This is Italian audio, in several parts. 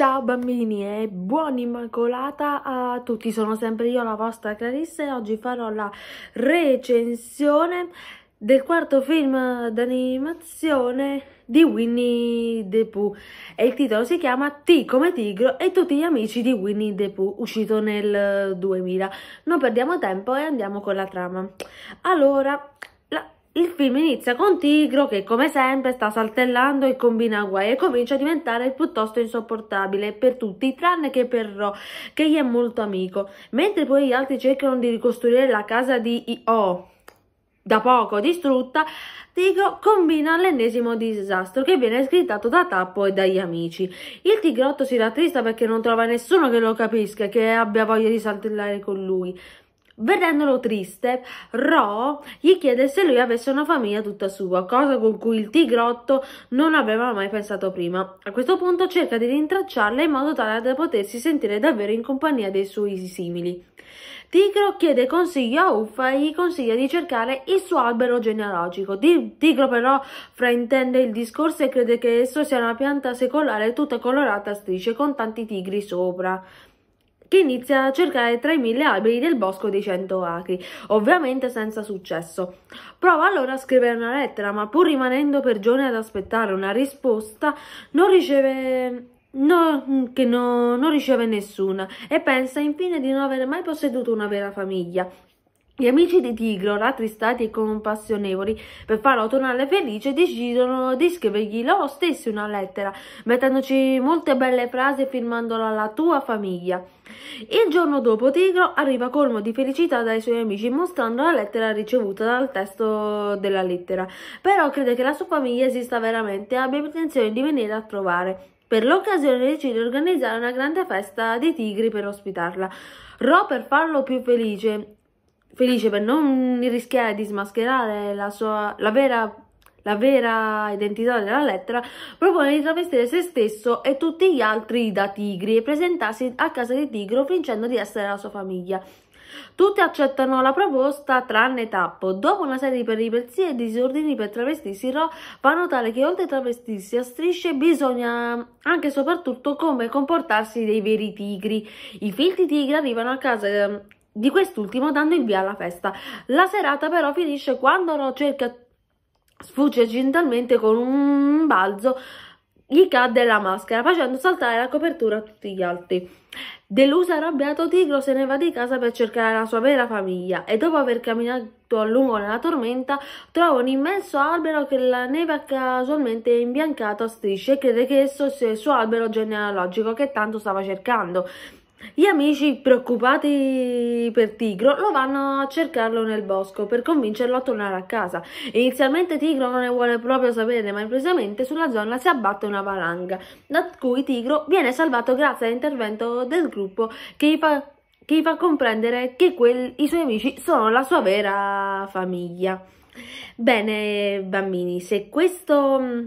Ciao bambini e buon Immacolata a tutti, sono sempre io la vostra Clarissa e oggi farò la recensione del quarto film d'animazione di Winnie the Pooh e il titolo si chiama T come tigro e tutti gli amici di Winnie the Pooh uscito nel 2000. Non perdiamo tempo e andiamo con la trama. Allora, la il film inizia con Tigro che come sempre sta saltellando e combina guai e comincia a diventare piuttosto insopportabile per tutti tranne che per Ro che gli è molto amico mentre poi gli altri cercano di ricostruire la casa di I.O. da poco distrutta Tigro combina l'ennesimo disastro che viene scrittato da Tappo e dagli amici. Il tigrotto si rattrista perché non trova nessuno che lo capisca e che abbia voglia di saltellare con lui. Vedendolo triste, Ro gli chiede se lui avesse una famiglia tutta sua, cosa con cui il tigrotto non aveva mai pensato prima. A questo punto cerca di rintracciarla in modo tale da potersi sentire davvero in compagnia dei suoi simili. Tigro chiede consiglio a Uffa e gli consiglia di cercare il suo albero genealogico. Tigro però fraintende il discorso e crede che esso sia una pianta secolare tutta colorata a strisce con tanti tigri sopra che inizia a cercare tra i mille alberi del bosco dei cento acri, ovviamente senza successo. Prova allora a scrivere una lettera, ma pur rimanendo per giorni ad aspettare una risposta, non riceve No, che no, non riceve nessuna e pensa infine di non aver mai posseduto una vera famiglia. Gli amici di Tigro, rattristati e compassionevoli, per farlo tornare felice, decidono di scrivergli loro stessi una lettera, mettendoci molte belle frasi e firmandola alla tua famiglia. Il giorno dopo Tigro arriva colmo di felicità dai suoi amici mostrando la lettera ricevuta dal testo della lettera, però crede che la sua famiglia esista veramente e abbia intenzione di venire a trovare. Per l'occasione decide di organizzare una grande festa di tigri per ospitarla. Ro per farlo più felice, felice per non rischiare di smascherare la, sua, la vera la vera identità della lettera, propone di travestire se stesso e tutti gli altri da tigri e presentarsi a casa di Tigro fingendo di essere la sua famiglia. Tutti accettano la proposta tranne Tappo. Dopo una serie di peripezie e disordini per travestirsi, Ro fa notare che oltre a travestirsi a strisce bisogna anche e soprattutto come comportarsi dei veri tigri. I finti tigri arrivano a casa ehm, di quest'ultimo dando il via alla festa. La serata però finisce quando Ro cerca sfugge gentilmente con un balzo gli cadde la maschera facendo saltare la copertura a tutti gli altri. Deluso e arrabbiato, Tigro se ne va di casa per cercare la sua vera famiglia e dopo aver camminato a lungo nella tormenta trova un immenso albero che la neve ha casualmente imbiancato a strisce e crede che esso sia il suo albero genealogico che tanto stava cercando. Gli amici, preoccupati per Tigro, lo vanno a cercarlo nel bosco per convincerlo a tornare a casa. Inizialmente Tigro non ne vuole proprio sapere, ma improvvisamente sulla zona si abbatte una valanga, da cui Tigro viene salvato grazie all'intervento del gruppo che gli fa, che gli fa comprendere che quel, i suoi amici sono la sua vera famiglia. Bene bambini, se questo mm,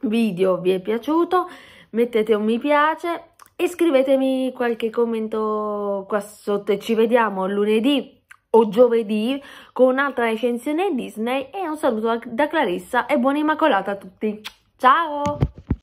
video vi è piaciuto mettete un mi piace e scrivetemi qualche commento qua sotto e ci vediamo lunedì o giovedì con un'altra recensione Disney e un saluto da Clarissa e buona Immacolata a tutti. Ciao!